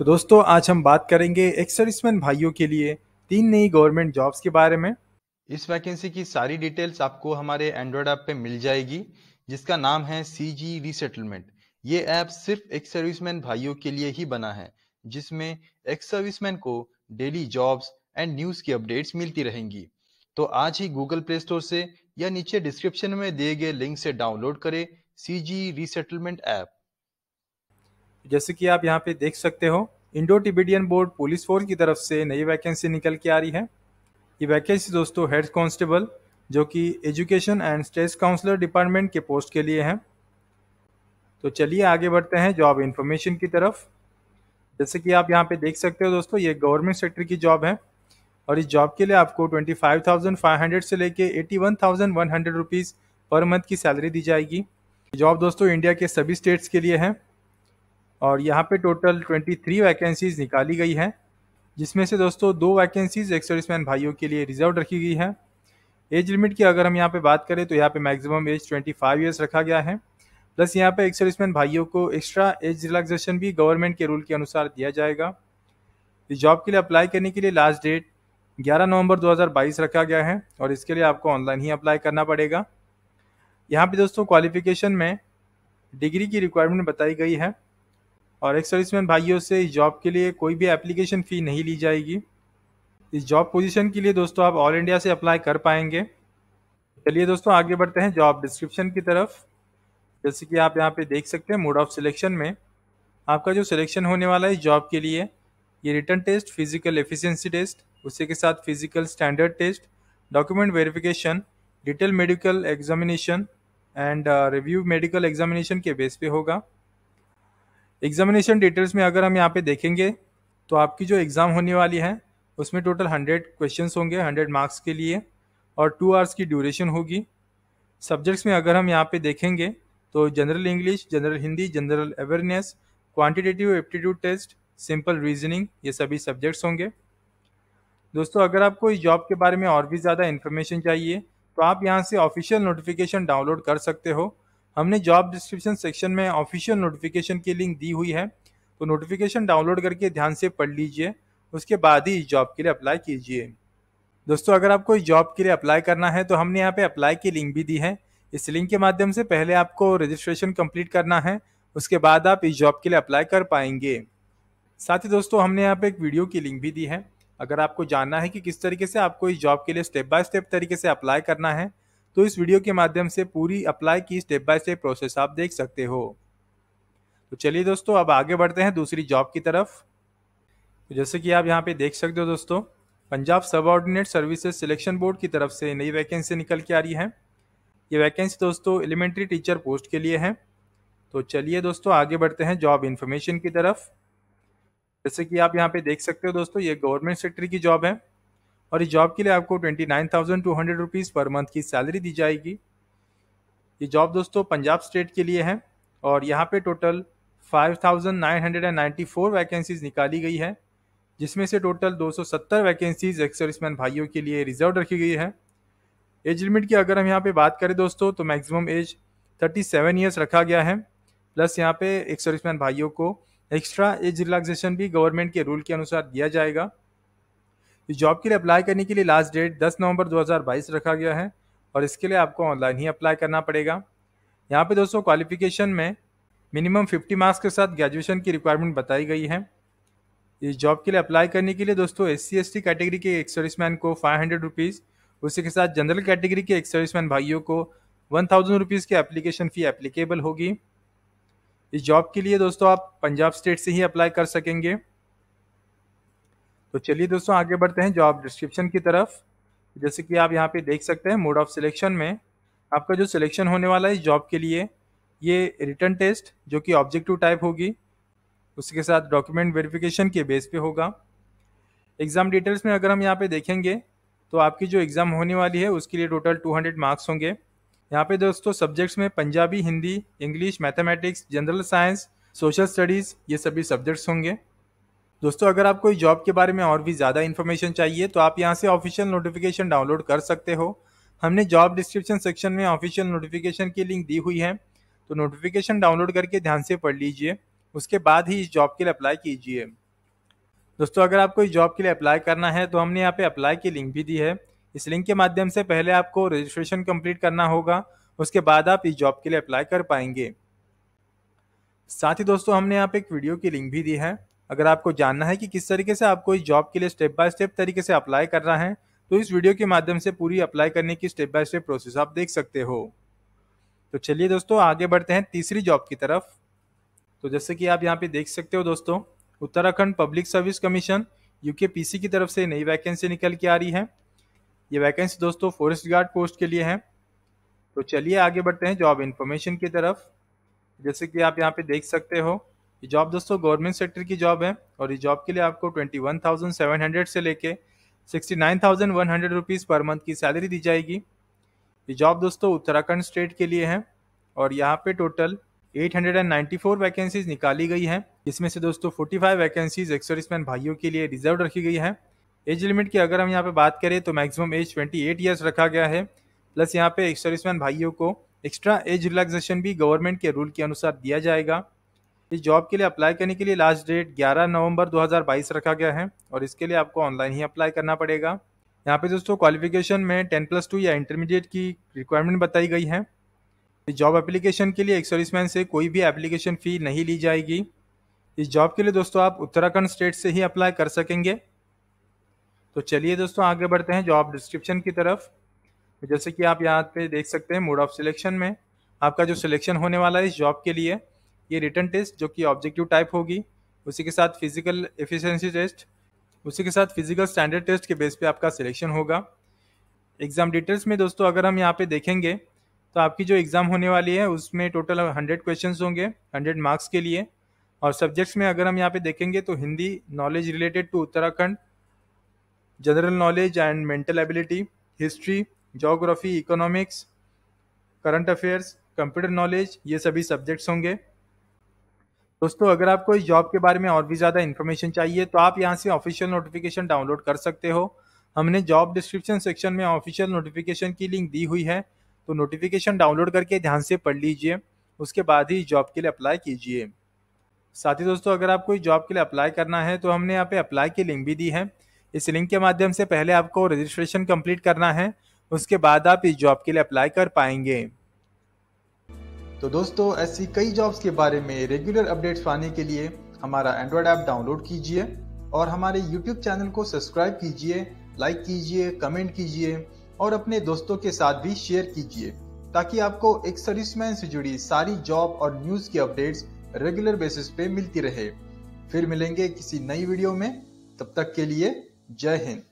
तो दोस्तों आज हम बात करेंगे एक्स सर्विसमैन भाइयों के लिए तीन नई गवर्नमेंट जॉब्स के बारे में इस वैकेंसी की सारी डिटेल्स आपको हमारे एंड्रॉयड ऐप पे मिल जाएगी जिसका नाम है सी जी रिसेटलमेंट ये ऐप सिर्फ एक्स सर्विसमैन भाइयों के लिए ही बना है जिसमें एक्स सर्विसमैन को डेली जॉब्स एंड न्यूज की अपडेट्स मिलती रहेंगी तो आज ही गूगल प्ले स्टोर से या नीचे डिस्क्रिप्शन में दिए गए लिंक से डाउनलोड करें सी जी रिसेटलमेंट ऐप जैसे कि आप यहाँ पे देख सकते हो Indo Tibetan border police force की तरफ से नई वैकेंसी निकल के आ रही है ये वैकेंसी दोस्तों हेड कांस्टेबल जो कि education and state counsellor department के पोस्ट के लिए हैं तो चलिए आगे बढ़ते हैं जॉब इन्फॉर्मेशन की तरफ जैसे कि आप यहाँ पे देख सकते हो दोस्तों ये गवर्नमेंट सेक्टर की जॉब है और इस जॉब के लिए आपको twenty five thousand five hundred से लेके eighty one thousand one hundred rupees per month की सैलरी दी जाएगी जॉब दोस्तों इंडिया के सभी स्टेट्स के लिए है और यहाँ पे टोटल 23 वैकेंसीज़ निकाली गई हैं जिसमें से दोस्तों दो वैकेंसीज़ एक सर्विसमैन भाइयों के लिए रिजर्व रखी गई हैं एज लिमिट की अगर हम यहाँ पे बात करें तो यहाँ पे मैक्सिमम एज 25 ईयर्स रखा गया है प्लस यहाँ पे एक सर्विसमैन भाइयों को एक्स्ट्रा एज रिलैक्सेशन भी गवर्नमेंट के रूल के अनुसार दिया जाएगा इस जॉब के लिए अप्लाई करने के लिए लास्ट डेट ग्यारह नवंबर दो रखा गया है और इसके लिए आपको ऑनलाइन ही अप्लाई करना पड़ेगा यहाँ पर दोस्तों क्वालिफिकेशन में डिग्री की रिक्वायरमेंट बताई गई है और एक सर्विसमैन भाइयों से इस जॉब के लिए कोई भी एप्लीकेशन फ़ी नहीं ली जाएगी इस जॉब पोजीशन के लिए दोस्तों आप ऑल इंडिया से अप्लाई कर पाएंगे चलिए दोस्तों आगे बढ़ते हैं जॉब डिस्क्रिप्शन की तरफ जैसे कि आप यहाँ पे देख सकते हैं मोड ऑफ सिलेक्शन में आपका जो सिलेक्शन होने वाला है इस जॉब के लिए ये written test physical efficiency test उसी के साथ physical standard test document verification detail medical examination and review medical examination के बेस पे होगा एग्जामिनेशन डिटेल्स में अगर हम यहाँ पे देखेंगे तो आपकी जो एग्ज़ाम होने वाली है उसमें टोटल हंड्रेड क्वेश्चन होंगे हंड्रेड मार्क्स के लिए और टू आवर्स की ड्यूरेशन होगी सब्जेक्ट्स में अगर हम यहाँ पे देखेंगे तो general English general Hindi general awareness quantitative aptitude test simple reasoning ये सभी सब्जेक्ट्स होंगे दोस्तों अगर आपको इस जॉब के बारे में और भी ज़्यादा इन्फॉर्मेशन चाहिए तो आप यहाँ से ऑफिशियल नोटिफिकेशन डाउनलोड कर सकते हो हमने जॉब डिस्क्रिप्शन सेक्शन में ऑफिशियल नोटिफिकेशन की लिंक दी हुई है तो नोटिफिकेशन डाउनलोड करके ध्यान से पढ़ लीजिए उसके बाद ही इस जॉब के लिए अप्लाई कीजिए दोस्तों अगर आपको इस जॉब के लिए अप्लाई करना है तो हमने यहाँ पे अप्लाई की लिंक भी दी है इस लिंक के माध्यम से पहले आपको रजिस्ट्रेशन कंप्लीट करना है उसके बाद आप इस जॉब के लिए अप्लाई कर पाएंगे साथ ही दोस्तों हमने यहाँ पे एक वीडियो की लिंक भी दी है अगर आपको जानना है कि किस तरीके से आपको इस जॉब के लिए स्टेप बाय स्टेप तरीके से अप्लाई करना है तो इस वीडियो के माध्यम से पूरी अप्लाई की स्टेप बाय स्टेप प्रोसेस आप देख सकते हो तो चलिए दोस्तों अब आगे बढ़ते हैं दूसरी जॉब की तरफ तो जैसे कि आप यहाँ पे देख सकते हो दोस्तों पंजाब सब ऑर्डिनेट सर्विसेज सिलेक्शन बोर्ड की तरफ से नई वैकेंसी निकल के आ रही है ये वैकेंसी दोस्तों एलिमेंट्री टीचर पोस्ट के लिए है तो चलिए दोस्तों आगे बढ़ते हैं जॉब इन्फॉर्मेशन की तरफ जैसे कि आप यहाँ पे देख सकते हो दोस्तों ये गवर्नमेंट सेक्टर की जॉब है और इस जॉब के लिए आपको twenty nine thousand two hundred rupees per month की सैलरी दी जाएगी ये जॉब दोस्तों पंजाब स्टेट के लिए है और यहाँ पे total five thousand nine hundred and ninety four vacancies निकाली गई है जिसमें से टोटल दो सौ सत्तर वैकेंसीज एक सर्विसमैन भाइयों के लिए रिजर्व रखी गई है एज लिमिट की अगर हम यहाँ पे बात करें दोस्तों तो maximum age thirty seven years रखा गया है प्लस यहाँ पे एक सर्विसमैन भाइयों को एक्स्ट्रा एज रिलैक्सेशन भी गवर्नमेंट के रूल के अनुसार दिया जाएगा इस जॉब के लिए अप्लाई करने के लिए लास्ट डेट 10 नवंबर 2022 रखा गया है और इसके लिए आपको ऑनलाइन ही अप्लाई करना पड़ेगा यहाँ पे दोस्तों क्वालिफिकेशन में मिनिमम 50 मार्क्स के साथ ग्रेजुएशन की रिक्वायरमेंट बताई गई है इस जॉब के लिए अप्लाई करने के लिए दोस्तों एस सी कैटेगरी के एक सर्विसमैन को फाइव हंड्रेड रुपीज़ उसी के साथ जनरल कैटेगरी के एक सर्विसमैन भाइयों को वन थाउजेंड रुपीज़ की एप्लीकेशन फ़ी एप्लीकेबल होगी इस जॉब के लिए दोस्तों आप पंजाब स्टेट से ही अप्लाई कर सकेंगे तो चलिए दोस्तों आगे बढ़ते हैं जॉब डिस्क्रिप्शन की तरफ जैसे कि आप यहाँ पे देख सकते हैं मोड ऑफ सिलेक्शन में आपका जो सिलेक्शन होने वाला है जॉब के लिए ये रिटर्न टेस्ट जो कि ऑब्जेक्टिव टाइप होगी उसके साथ डॉक्यूमेंट वेरिफिकेशन के बेस पे होगा एग्ज़ाम डिटेल्स में अगर हम यहाँ पे देखेंगे तो आपकी जो एग्ज़ाम होने वाली है उसके लिए टोटल 200 मार्क्स होंगे यहाँ पे दोस्तों सब्जेक्ट्स में Punjabi Hindi English mathematics general science social studies ये सभी सब्जेक्ट्स होंगे दोस्तों अगर आपको इस जॉब के बारे में और भी ज़्यादा इन्फॉर्मेशन चाहिए तो आप यहाँ से ऑफिशियल नोटिफिकेशन डाउनलोड कर सकते हो हमने जॉब डिस्क्रिप्शन सेक्शन में ऑफिशियल नोटिफिकेशन की लिंक दी हुई है तो नोटिफिकेशन डाउनलोड करके ध्यान से पढ़ लीजिए उसके बाद ही इस जॉब के लिए अप्लाई कीजिए दोस्तों अगर आपको इस जॉब के लिए अप्लाई करना है तो हमने यहाँ पे अप्लाई की लिंक भी दी है इस लिंक के माध्यम से पहले आपको रजिस्ट्रेशन कंप्लीट करना होगा उसके बाद आप इस जॉब के लिए अप्लाई कर पाएंगे साथ ही दोस्तों हमने यहाँ पे एक वीडियो की लिंक भी दी है अगर आपको जानना है कि किस तरीके से आपको इस जॉब के लिए स्टेप बाय स्टेप तरीके से अप्लाई करना है तो इस वीडियो के माध्यम से पूरी अप्लाई करने की स्टेप बाय स्टेप प्रोसेस आप देख सकते हो तो चलिए दोस्तों आगे बढ़ते हैं तीसरी जॉब की तरफ तो जैसे कि आप यहाँ पे देख सकते हो दोस्तों Uttarakhand public service commission UK PC की तरफ से नई वैकेंसी निकल के आ रही है ये वैकेंसी दोस्तों फॉरेस्ट गार्ड पोस्ट के लिए है तो चलिए आगे बढ़ते हैं जॉब इन्फॉर्मेशन की तरफ जैसे कि आप यहाँ पे देख सकते हो ये जॉब दोस्तों गवर्नमेंट सेक्टर की जॉब है और ये जॉब के लिए आपको twenty one thousand seven hundred से लेके sixty nine thousand one hundred rupees per month की सैलरी दी जाएगी ये जॉब दोस्तों उत्तराखंड स्टेट के लिए है और यहाँ पे टोटल 894 वैकेंसीज निकाली गई हैं इसमें से दोस्तों 45 वैकेंसीज एक भाइयों के लिए रिजर्व रखी गई है एज लिमिट की अगर हम यहाँ पे बात करें तो मैक्सिमम एज 28 इयर्स रखा गया है प्लस यहाँ पे एक सर्विसमैन भाइयों को एक्स्ट्रा एज रिलैक्सेशन भी गवर्नमेंट के रूल के अनुसार दिया जाएगा इस जॉब के लिए अप्लाई करने के लिए लास्ट डेट 11 नवंबर 2022 रखा गया है और इसके लिए आपको ऑनलाइन ही अप्लाई करना पड़ेगा यहाँ पे दोस्तों क्वालिफिकेशन में 10 प्लस टू या इंटरमीडिएट की रिक्वायरमेंट बताई गई है इस जॉब एप्लीकेशन के लिए एक सर्विसमैन से कोई भी एप्लीकेशन फ़ी नहीं ली जाएगी इस जॉब के लिए दोस्तों आप उत्तराखंड स्टेट से ही अप्लाई कर सकेंगे तो चलिए दोस्तों आगे बढ़ते हैं जॉब डिस्क्रिप्शन की तरफ जैसे कि आप यहाँ पे देख सकते हैं मोड ऑफ सिलेक्शन में आपका जो सिलेक्शन होने वाला है इस जॉब के लिए ये रिटर्न टेस्ट जो कि ऑब्जेक्टिव टाइप होगी उसी के साथ फिजिकल एफिशिएंसी टेस्ट उसी के साथ फिजिकल स्टैंडर्ड टेस्ट के बेस पे आपका सिलेक्शन होगा एग्ज़ाम डिटेल्स में दोस्तों अगर हम यहाँ पे देखेंगे तो आपकी जो एग्ज़ाम होने वाली है उसमें टोटल हंड्रेड क्वेश्चन होंगे हंड्रेड मार्क्स के लिए और सब्जेक्ट्स में अगर हम यहाँ पे देखेंगे तो Hindi knowledge related to Uttarakhand general knowledge and mental ability history geography economics current affairs computer knowledge ये सभी सब्जेक्ट्स होंगे दोस्तों अगर आपको इस जॉब के बारे में और भी ज़्यादा इन्फॉर्मेशन चाहिए तो आप यहाँ से ऑफिशियल नोटिफिकेशन डाउनलोड कर सकते हो हमने जॉब डिस्क्रिप्शन सेक्शन में ऑफिशियल नोटिफिकेशन की लिंक दी हुई है तो नोटिफिकेशन डाउनलोड करके ध्यान से पढ़ लीजिए उसके बाद ही जॉब के लिए अप्लाई कीजिए साथ ही दोस्तों अगर आपको इस जॉब के लिए अप्लाई करना है तो हमने यहाँ पे अप्लाई की लिंक भी दी है इस लिंक के माध्यम से पहले आपको रजिस्ट्रेशन कंप्लीट करना है उसके बाद आप इस जॉब के लिए अप्लाई कर पाएंगे तो दोस्तों ऐसी कई जॉब्स के बारे में रेगुलर अपडेट्स पाने के लिए हमारा एंड्रॉयड ऐप डाउनलोड कीजिए और हमारे यूट्यूब चैनल को सब्सक्राइब कीजिए लाइक कीजिए कमेंट कीजिए और अपने दोस्तों के साथ भी शेयर कीजिए ताकि आपको एक सर्विसमैन से जुड़ी सारी जॉब और न्यूज़ की अपडेट्स रेगुलर बेसिस पे मिलती रहे फिर मिलेंगे किसी नई वीडियो में तब तक के लिए जय हिंद